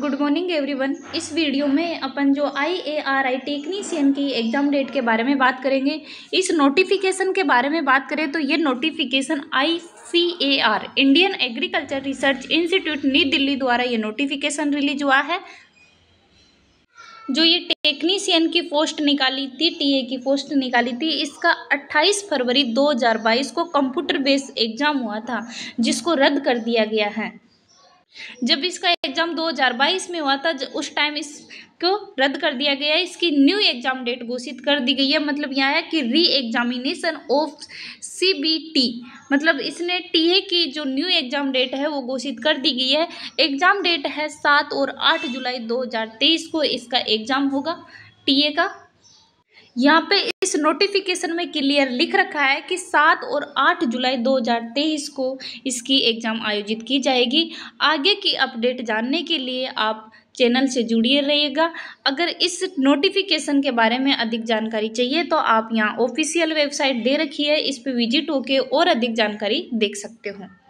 good morning everyone इस video में अपन जो I A R I technician की एग्ज़ाम डेट के बारे में बात करेंगे इस नोटिफिकेशन के बारे में बात करें तो ये notification I C A R Indian agriculture research institute New Delhi द्वारा ये नोटिफिकेशन रिलीज हुआ है जो ये टेक्नीसियन की पोस्ट निकाली थी टीए की पोस्ट निकाली थी इसका 28 फरवरी 2022 को कंप्यूटर बेस्ड एग्ज़ाम हुआ था जिसको रद्द कर दिया गया है जब इसका एग्ज़ाम 2022 में हुआ था उस टाइम इसको रद्द कर दिया गया है इसकी न्यू एग्ज़ाम डेट घोषित कर दी गई है मतलब यह है कि री एग्जामिनेशन ऑफ सीबीटी मतलब इसने टीए की जो न्यू एग्ज़ाम डेट है वो घोषित कर दी गई है एग्ज़ाम डेट है सात और आठ जुलाई दो को इसका एग्ज़ाम होगा टीए का यहाँ पे इस नोटिफिकेशन में क्लियर लिख रखा है कि सात और आठ जुलाई 2023 को इसकी एग्ज़ाम आयोजित की जाएगी आगे की अपडेट जानने के लिए आप चैनल से जुड़िए रहिएगा अगर इस नोटिफिकेशन के बारे में अधिक जानकारी चाहिए तो आप यहाँ ऑफिशियल वेबसाइट दे रखी है इस पर विजिट होकर और अधिक जानकारी देख सकते हो